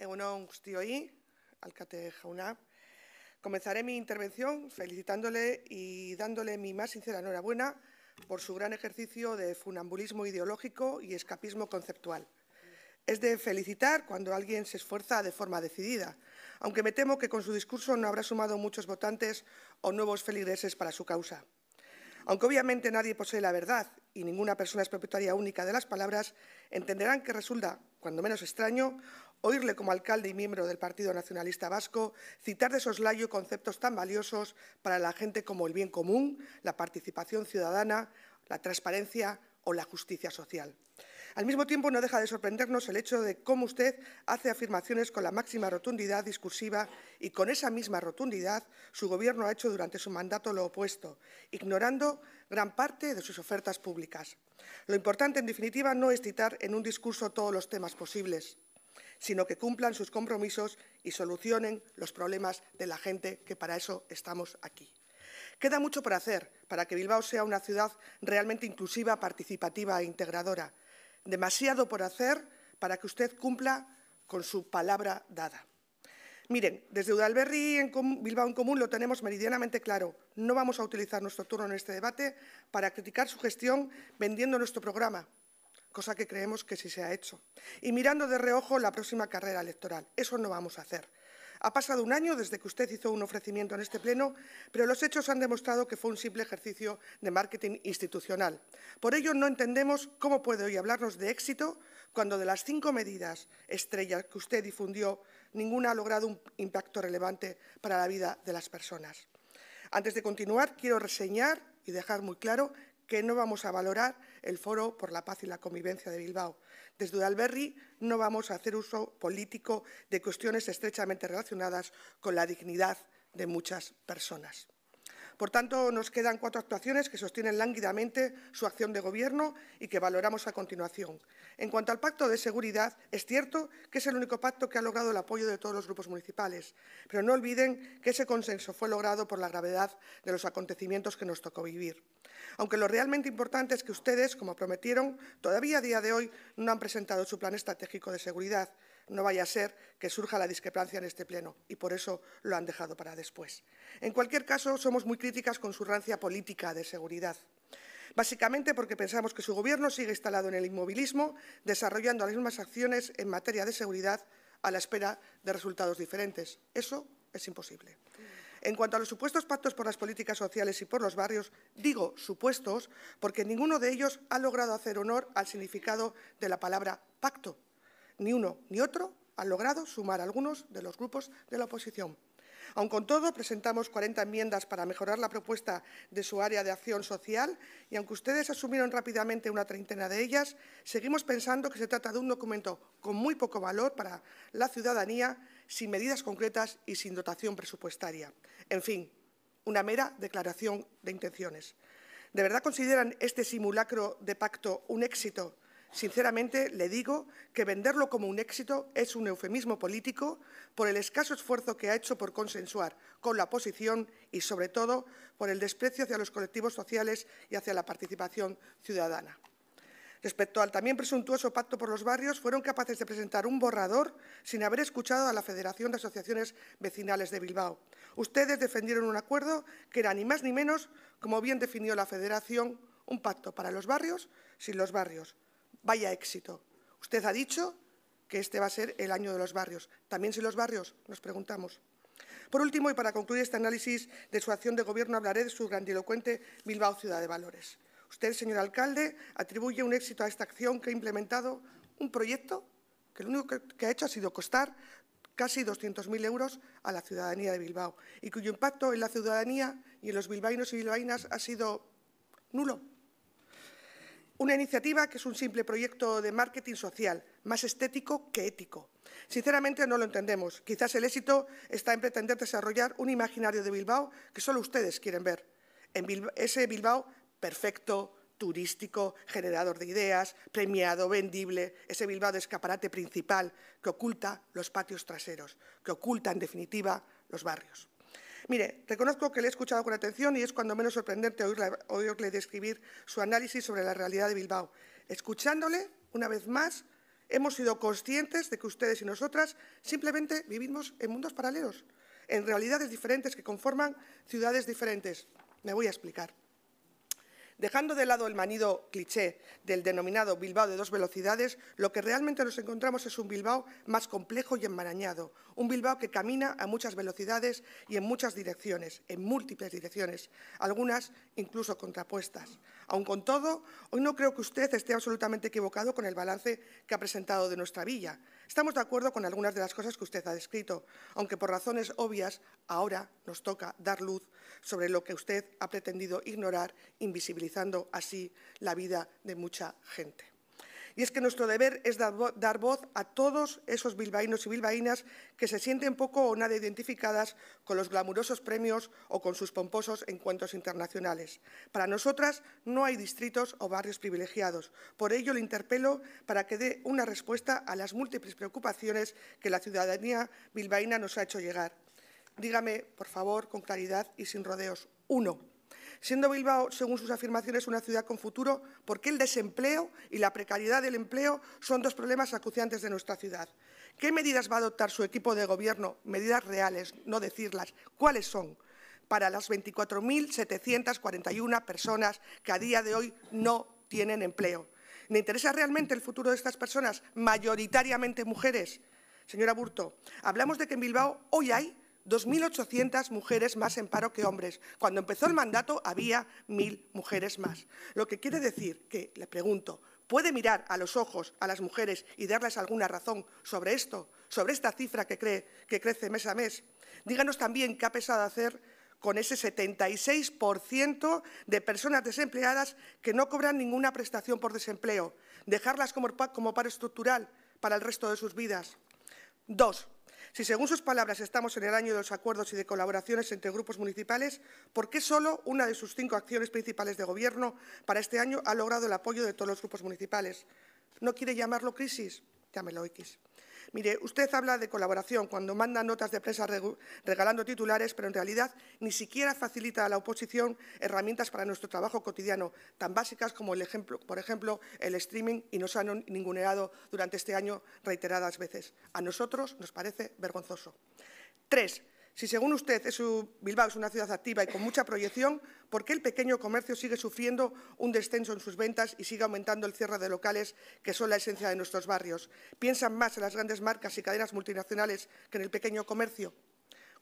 Egunon guztioi, alcate jauna. Comenzaré mi intervención felicitándole y dándole mi más sincera enhorabuena por su gran ejercicio de funambulismo ideológico y escapismo conceptual. Es de felicitar cuando alguien se esfuerza de forma decidida, aunque me temo que con su discurso no habrá sumado muchos votantes o nuevos feligreses para su causa. Aunque obviamente nadie posee la verdad y ninguna persona es propietaria única de las palabras, entenderán que resulta, cuando menos extraño, oírle como alcalde y miembro del Partido Nacionalista Vasco citar de soslayo conceptos tan valiosos para la gente como el bien común, la participación ciudadana, la transparencia o la justicia social. Al mismo tiempo, no deja de sorprendernos el hecho de cómo usted hace afirmaciones con la máxima rotundidad discursiva y con esa misma rotundidad su Gobierno ha hecho durante su mandato lo opuesto, ignorando gran parte de sus ofertas públicas. Lo importante, en definitiva, no es citar en un discurso todos los temas posibles, sino que cumplan sus compromisos y solucionen los problemas de la gente, que para eso estamos aquí. Queda mucho por hacer para que Bilbao sea una ciudad realmente inclusiva, participativa e integradora. Demasiado por hacer para que usted cumpla con su palabra dada. Miren, desde Udalberri en Bilbao en Común lo tenemos meridianamente claro. No vamos a utilizar nuestro turno en este debate para criticar su gestión vendiendo nuestro programa, cosa que creemos que sí se ha hecho, y mirando de reojo la próxima carrera electoral. Eso no vamos a hacer. Ha pasado un año desde que usted hizo un ofrecimiento en este pleno, pero los hechos han demostrado que fue un simple ejercicio de marketing institucional. Por ello, no entendemos cómo puede hoy hablarnos de éxito cuando de las cinco medidas estrellas que usted difundió, ninguna ha logrado un impacto relevante para la vida de las personas. Antes de continuar, quiero reseñar y dejar muy claro que no vamos a valorar el Foro por la Paz y la Convivencia de Bilbao. Desde Udalberri no vamos a hacer uso político de cuestiones estrechamente relacionadas con la dignidad de muchas personas. Por tanto, nos quedan cuatro actuaciones que sostienen lánguidamente su acción de Gobierno y que valoramos a continuación. En cuanto al pacto de seguridad, es cierto que es el único pacto que ha logrado el apoyo de todos los grupos municipales, pero no olviden que ese consenso fue logrado por la gravedad de los acontecimientos que nos tocó vivir. Aunque lo realmente importante es que ustedes, como prometieron, todavía a día de hoy no han presentado su plan estratégico de seguridad, no vaya a ser que surja la discrepancia en este pleno y por eso lo han dejado para después. En cualquier caso, somos muy críticas con su rancia política de seguridad. Básicamente porque pensamos que su Gobierno sigue instalado en el inmovilismo, desarrollando las mismas acciones en materia de seguridad a la espera de resultados diferentes. Eso es imposible. En cuanto a los supuestos pactos por las políticas sociales y por los barrios, digo supuestos porque ninguno de ellos ha logrado hacer honor al significado de la palabra pacto ni uno ni otro han logrado sumar algunos de los grupos de la oposición. Aun con todo, presentamos 40 enmiendas para mejorar la propuesta de su área de acción social y aunque ustedes asumieron rápidamente una treintena de ellas, seguimos pensando que se trata de un documento con muy poco valor para la ciudadanía, sin medidas concretas y sin dotación presupuestaria. En fin, una mera declaración de intenciones. ¿De verdad consideran este simulacro de pacto un éxito Sinceramente, le digo que venderlo como un éxito es un eufemismo político por el escaso esfuerzo que ha hecho por consensuar con la oposición y, sobre todo, por el desprecio hacia los colectivos sociales y hacia la participación ciudadana. Respecto al también presuntuoso pacto por los barrios, fueron capaces de presentar un borrador sin haber escuchado a la Federación de Asociaciones Vecinales de Bilbao. Ustedes defendieron un acuerdo que era ni más ni menos, como bien definió la Federación, un pacto para los barrios sin los barrios. Vaya éxito. Usted ha dicho que este va a ser el año de los barrios. ¿También si los barrios? Nos preguntamos. Por último, y para concluir este análisis de su acción de Gobierno, hablaré de su grandilocuente Bilbao Ciudad de Valores. Usted, señor alcalde, atribuye un éxito a esta acción que ha implementado un proyecto que lo único que, ha hecho ha sido costar casi 200.000 euros a la ciudadanía de Bilbao y cuyo impacto en la ciudadanía y en los bilbaínos y bilbaínas ha sido nulo. Una iniciativa que es un simple proyecto de marketing social, más estético que ético. Sinceramente no lo entendemos. Quizás el éxito está en pretender desarrollar un imaginario de Bilbao que solo ustedes quieren ver. ese Bilbao perfecto, turístico, generador de ideas, premiado, vendible, ese Bilbao de escaparate principal que oculta los patios traseros, que oculta, en definitiva, los barrios. Mire, reconozco que le he escuchado con atención y es cuando menos sorprendente oírle, describir su análisis sobre la realidad de Bilbao. Escuchándole, una vez más, hemos sido conscientes de que ustedes y nosotras simplemente vivimos en mundos paralelos, en realidades diferentes que conforman ciudades diferentes. Me voy a explicar. Dejando de lado el manido cliché del denominado Bilbao de dos velocidades, lo que realmente nos encontramos es un Bilbao más complejo y enmarañado, un Bilbao que camina a muchas velocidades y en muchas direcciones, en múltiples direcciones, algunas incluso contrapuestas. Aun con todo, hoy no creo que usted esté absolutamente equivocado con el balance que ha presentado de nuestra villa. Estamos de acuerdo con algunas de las cosas que usted ha descrito, aunque por razones obvias ahora nos toca dar luz sobre lo que usted ha pretendido ignorar, invisibilizar así la vida de mucha gente. Y es que nuestro deber es dar voz a todos esos bilbaínos y bilbaínas que se sienten poco o nada identificadas con los glamurosos premios o con sus pomposos encuentros internacionales. Para nosotras no hay distritos o barrios privilegiados. Por ello, le interpelo para que dé una respuesta a las múltiples preocupaciones que la ciudadanía bilbaína nos ha hecho llegar. Dígame, por favor, con claridad y sin rodeos. Uno, siendo Bilbao, según sus afirmaciones, una ciudad con futuro, ¿por qué el desempleo y la precariedad del empleo son dos problemas acuciantes de nuestra ciudad. ¿Qué medidas va a adoptar su equipo de gobierno, medidas reales, no decirlas? ¿Cuáles son? Para las 24.741 personas que a día de hoy no tienen empleo. ¿Le interesa realmente el futuro de estas personas, mayoritariamente mujeres? Señora Burto, hablamos de que en Bilbao hoy hay 2.800 mujeres más en paro que hombres. Cuando empezó el mandato había 1.000 mujeres más. Lo que quiere decir que, le pregunto, ¿puede mirar a los ojos a las mujeres y darles alguna razón sobre esto, sobre esta cifra que, cree, que crece mes a mes? Díganos también qué ha pesado hacer con ese 76% de personas desempleadas que no cobran ninguna prestación por desempleo, dejarlas como, como paro estructural para el resto de sus vidas. Dos, si según sus palabras estamos en el año de los acuerdos y de colaboraciones entre grupos municipales, ¿por qué solo una de sus cinco acciones principales de Gobierno para este año ha logrado el apoyo de todos los grupos municipales? ¿No quiere llamarlo crisis? Llámelo X. Mire, usted habla de colaboración cuando manda notas de prensa regalando titulares, pero en realidad ni siquiera facilita a la oposición herramientas para nuestro trabajo cotidiano, tan básicas como, el ejemplo, por ejemplo, el streaming y nos han ninguneado durante este año reiteradas veces. A nosotros nos parece vergonzoso. Tres, si según usted es Bilbao es una ciudad activa y con mucha proyección, ¿por qué el pequeño comercio sigue sufriendo un descenso en sus ventas y sigue aumentando el cierre de locales que son la esencia de nuestros barrios? ¿Piensan más en las grandes marcas y cadenas multinacionales que en el pequeño comercio?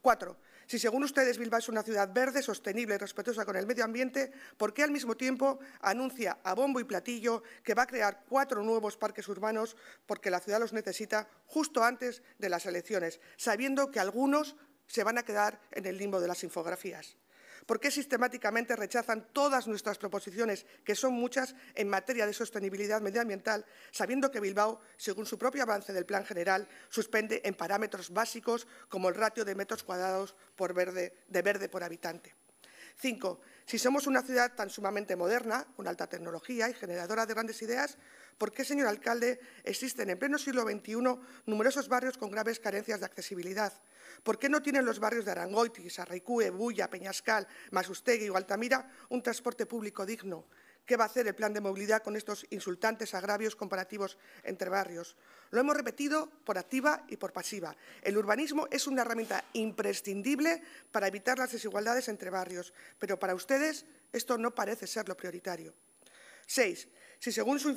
Cuatro, si según ustedes Bilbao es una ciudad verde, sostenible y respetuosa con el medio ambiente, ¿por qué al mismo tiempo anuncia a bombo y platillo que va a crear cuatro nuevos parques urbanos porque la ciudad los necesita justo antes de las elecciones, sabiendo que algunos se van a quedar en el limbo de las infografías. ¿Por qué sistemáticamente rechazan todas nuestras proposiciones, que son muchas, en materia de sostenibilidad medioambiental, sabiendo que Bilbao, según su propio avance del Plan General, suspende en parámetros básicos como el ratio de metros cuadrados de verde por habitante? Cinco, si somos una ciudad tan sumamente moderna, con alta tecnología y generadora de grandes ideas, ¿por qué, señor alcalde, existen en pleno siglo XXI numerosos barrios con graves carencias de accesibilidad? ¿Por qué no tienen los barrios de Arangoitis, Arraicue, Bulla, Peñascal, Masustegui o Altamira un transporte público digno? ¿Qué va a hacer el plan de movilidad con estos insultantes agravios comparativos entre barrios? Lo hemos repetido por activa y por pasiva. El urbanismo es una herramienta imprescindible para evitar las desigualdades entre barrios, pero para ustedes esto no parece ser lo prioritario. Seis, si según su,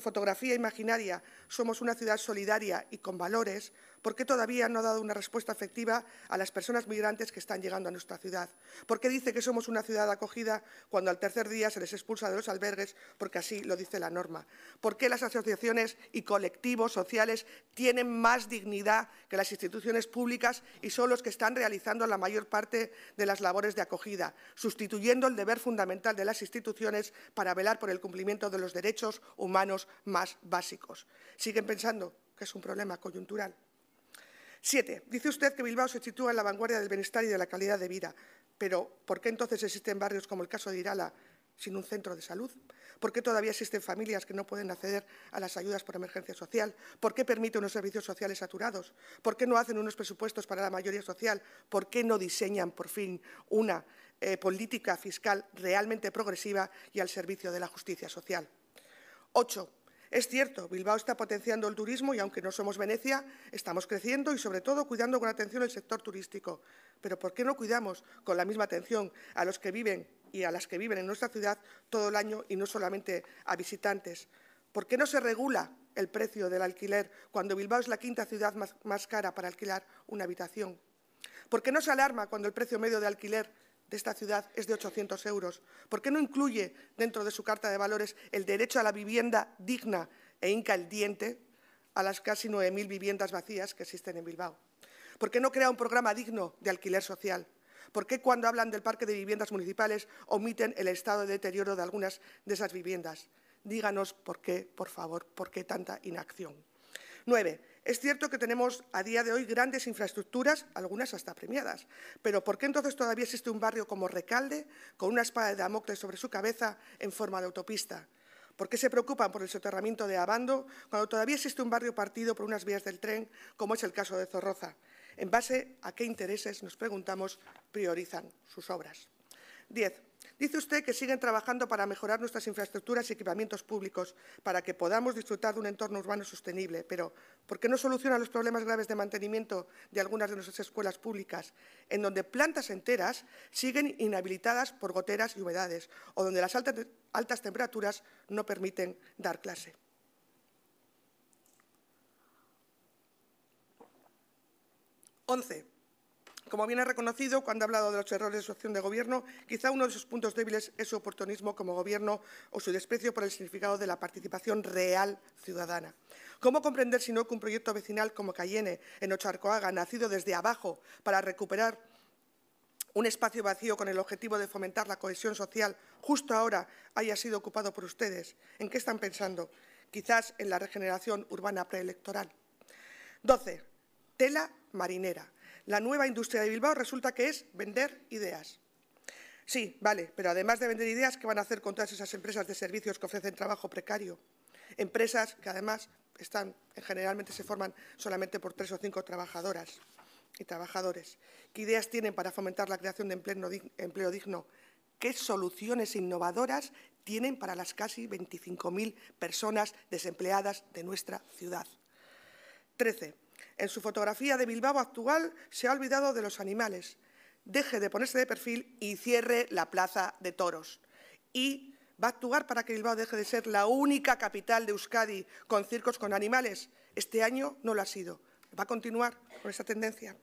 fotografía imaginaria somos una ciudad solidaria y con valores, ¿Por qué todavía no ha dado una respuesta efectiva a las personas migrantes que están llegando a nuestra ciudad? ¿Por qué dice que somos una ciudad acogida cuando al tercer día se les expulsa de los albergues porque así lo dice la norma? ¿Por qué las asociaciones y colectivos sociales tienen más dignidad que las instituciones públicas y son los que están realizando la mayor parte de las labores de acogida, sustituyendo el deber fundamental de las instituciones para velar por el cumplimiento de los derechos humanos más básicos? ¿Siguen pensando que es un problema coyuntural? Siete, dice usted que Bilbao se sitúa en la vanguardia del bienestar y de la calidad de vida, pero ¿por qué entonces existen barrios como el caso de Irala sin un centro de salud? ¿Por qué todavía existen familias que no pueden acceder a las ayudas por emergencia social? ¿Por qué permite unos servicios sociales saturados? ¿Por qué no hacen unos presupuestos para la mayoría social? ¿Por qué no diseñan por fin una eh, política fiscal realmente progresiva y al servicio de la justicia social? Ocho, es cierto, Bilbao está potenciando el turismo y, aunque no somos Venecia, estamos creciendo y, sobre todo, cuidando con atención el sector turístico. Pero ¿por qué no cuidamos con la misma atención a los que viven y a las que viven en nuestra ciudad todo el año y no solamente a visitantes? ¿Por qué no se regula el precio del alquiler cuando Bilbao es la quinta ciudad más, cara para alquilar una habitación? ¿Por qué no se alarma cuando el precio medio de alquiler de esta ciudad es de 800 euros? ¿Por qué no incluye dentro de su Carta de Valores el derecho a la vivienda digna e incaliente el diente a las casi 9.000 viviendas vacías que existen en Bilbao? ¿Por qué no crea un programa digno de alquiler social? ¿Por qué cuando hablan del parque de viviendas municipales omiten el estado de deterioro de algunas de esas viviendas? Díganos por qué, por favor, por qué tanta inacción. Nueve, es cierto que tenemos a día de hoy grandes infraestructuras, algunas hasta premiadas, pero ¿por qué entonces todavía existe un barrio como Recalde, con una espada de Damocles sobre su cabeza en forma de autopista? ¿Por qué se preocupan por el soterramiento de Abando cuando todavía existe un barrio partido por unas vías del tren, como es el caso de Zorroza? ¿En base a qué intereses, nos preguntamos, priorizan sus obras? Diez. Dice usted que siguen trabajando para mejorar nuestras infraestructuras y equipamientos públicos, para que podamos disfrutar de un entorno urbano sostenible, pero ¿por qué no soluciona los problemas graves de mantenimiento de algunas de nuestras escuelas públicas, en donde plantas enteras siguen inhabilitadas por goteras y humedades, o donde las altas, temperaturas no permiten dar clase? Once. Como bien ha reconocido, cuando ha hablado de los errores de su acción de Gobierno, quizá uno de sus puntos débiles es su oportunismo como Gobierno o su desprecio por el significado de la participación real ciudadana. ¿Cómo comprender, si no, que un proyecto vecinal como Cayenne, en Ocharcoaga, nacido desde abajo para recuperar un espacio vacío con el objetivo de fomentar la cohesión social, justo ahora haya sido ocupado por ustedes? ¿En qué están pensando? Quizás en la regeneración urbana preelectoral. 12. Tela marinera la nueva industria de Bilbao resulta que es vender ideas. Sí, vale, pero además de vender ideas, ¿qué van a hacer con todas esas empresas de servicios que ofrecen trabajo precario? Empresas que además están, generalmente se forman solamente por tres o cinco trabajadoras y trabajadores. ¿Qué ideas tienen para fomentar la creación de empleo digno? ¿Qué soluciones innovadoras tienen para las casi 25.000 personas desempleadas de nuestra ciudad? Trece. En su fotografía de Bilbao actual se ha olvidado de los animales. Deje de ponerse de perfil y cierre la plaza de toros. Y va a actuar para que Bilbao deje de ser la única capital de Euskadi con circos con animales. Este año no lo ha sido. Va a continuar con esa tendencia.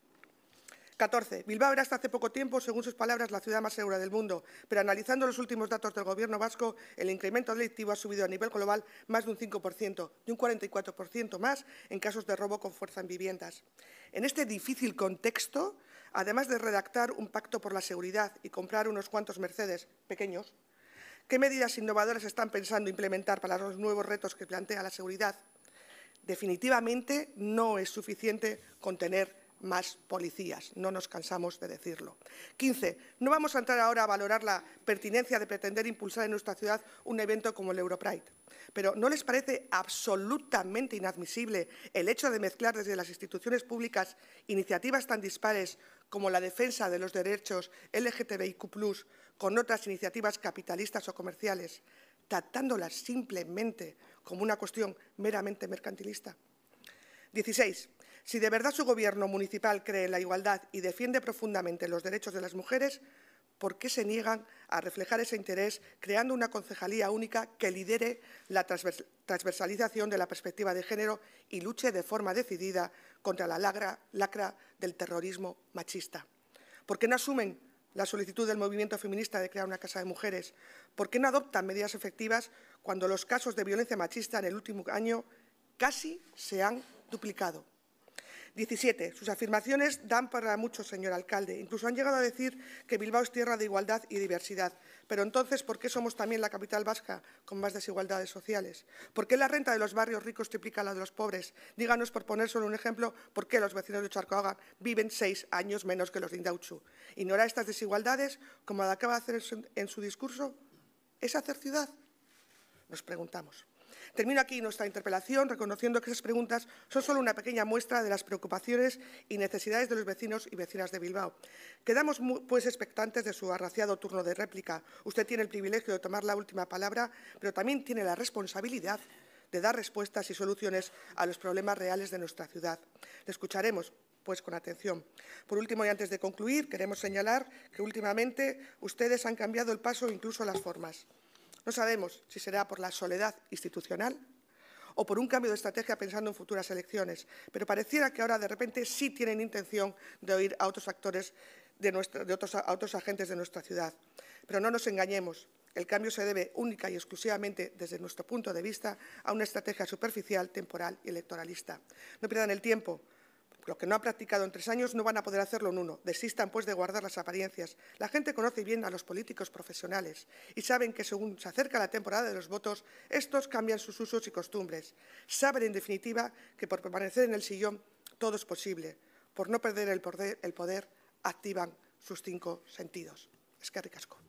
14. Bilbao era hasta hace poco tiempo, según sus palabras, la ciudad más segura del mundo, pero analizando los últimos datos del Gobierno vasco, el incremento delictivo ha subido a nivel global más de un 5% y un 44% más en casos de robo con fuerza en viviendas. En este difícil contexto, además de redactar un pacto por la seguridad y comprar unos cuantos Mercedes pequeños, ¿qué medidas innovadoras están pensando implementar para los nuevos retos que plantea la seguridad? Definitivamente no es suficiente contener más policías, no nos cansamos de decirlo. 15. No vamos a entrar ahora a valorar la pertinencia de pretender impulsar en nuestra ciudad un evento como el Europride, pero ¿no les parece absolutamente inadmisible el hecho de mezclar desde las instituciones públicas iniciativas tan dispares como la defensa de los derechos LGTBIQ+, con otras iniciativas capitalistas o comerciales, tratándolas simplemente como una cuestión meramente mercantilista? 16. Si de verdad su Gobierno municipal cree en la igualdad y defiende profundamente los derechos de las mujeres, ¿por qué se niegan a reflejar ese interés creando una concejalía única que lidere la transversalización de la perspectiva de género y luche de forma decidida contra la lacra, del terrorismo machista? ¿Por qué no asumen la solicitud del movimiento feminista de crear una casa de mujeres? ¿Por qué no adoptan medidas efectivas cuando los casos de violencia machista en el último año casi se han duplicado? 17. Sus afirmaciones dan para mucho, señor alcalde. Incluso han llegado a decir que Bilbao es tierra de igualdad y diversidad. Pero entonces, ¿por qué somos también la capital vasca con más desigualdades sociales? ¿Por qué la renta de los barrios ricos triplica la de los pobres? Díganos, por poner solo un ejemplo, por qué los vecinos de Charcoaga viven seis años menos que los de Indauchu. ¿Ignorar estas desigualdades, como acaba de hacer en su discurso, es hacer ciudad? Nos preguntamos. Termino aquí nuestra interpelación reconociendo que esas preguntas son solo una pequeña muestra de las preocupaciones y necesidades de los vecinos y vecinas de Bilbao. Quedamos pues expectantes de su arraciado turno de réplica. Usted tiene el privilegio de tomar la última palabra, pero también tiene la responsabilidad de dar respuestas y soluciones a los problemas reales de nuestra ciudad. Le escucharemos, pues con atención. Por último, y antes de concluir, queremos señalar que últimamente ustedes han cambiado el paso incluso las formas. No sabemos si será por la soledad institucional o por un cambio de estrategia pensando en futuras elecciones, pero pareciera que ahora de repente sí tienen intención de oír a otros actores, de, a otros agentes de nuestra ciudad. Pero no nos engañemos, el cambio se debe única y exclusivamente, desde nuestro punto de vista, a una estrategia superficial, temporal y electoralista. No pierdan el tiempo, lo que no han practicado en tres años no van a poder hacerlo en uno. Desistan, pues, de guardar las apariencias. La gente conoce bien a los políticos profesionales y saben que según se acerca la temporada de los votos, estos cambian sus usos y costumbres. Saben, en definitiva, que por permanecer en el sillón todo es posible. Por no perder el poder, activan sus cinco sentidos. Es que